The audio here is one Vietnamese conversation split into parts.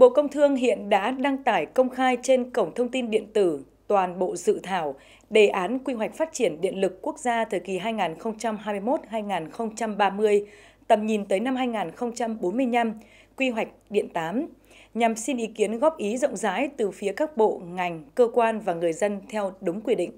Bộ Công Thương hiện đã đăng tải công khai trên cổng thông tin điện tử toàn bộ dự thảo đề án quy hoạch phát triển điện lực quốc gia thời kỳ 2021-2030, tầm nhìn tới năm 2045, quy hoạch điện 8, nhằm xin ý kiến góp ý rộng rãi từ phía các bộ, ngành, cơ quan và người dân theo đúng quy định.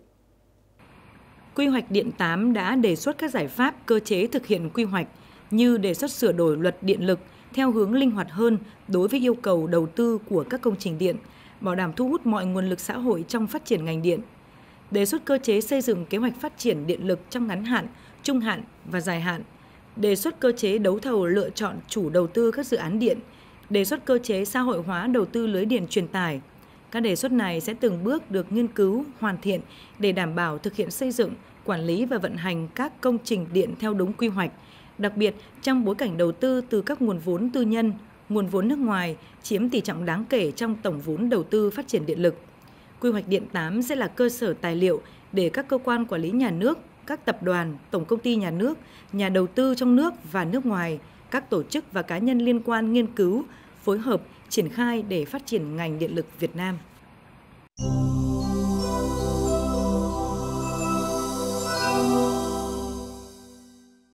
Quy hoạch điện 8 đã đề xuất các giải pháp cơ chế thực hiện quy hoạch như đề xuất sửa đổi luật điện lực, theo hướng linh hoạt hơn đối với yêu cầu đầu tư của các công trình điện, bảo đảm thu hút mọi nguồn lực xã hội trong phát triển ngành điện. Đề xuất cơ chế xây dựng kế hoạch phát triển điện lực trong ngắn hạn, trung hạn và dài hạn. Đề xuất cơ chế đấu thầu lựa chọn chủ đầu tư các dự án điện. Đề xuất cơ chế xã hội hóa đầu tư lưới điện truyền tải. Các đề xuất này sẽ từng bước được nghiên cứu, hoàn thiện để đảm bảo thực hiện xây dựng, quản lý và vận hành các công trình điện theo đúng quy hoạch, Đặc biệt, trong bối cảnh đầu tư từ các nguồn vốn tư nhân, nguồn vốn nước ngoài chiếm tỷ trọng đáng kể trong tổng vốn đầu tư phát triển điện lực. Quy hoạch điện 8 sẽ là cơ sở tài liệu để các cơ quan quản lý nhà nước, các tập đoàn, tổng công ty nhà nước, nhà đầu tư trong nước và nước ngoài, các tổ chức và cá nhân liên quan nghiên cứu, phối hợp, triển khai để phát triển ngành điện lực Việt Nam.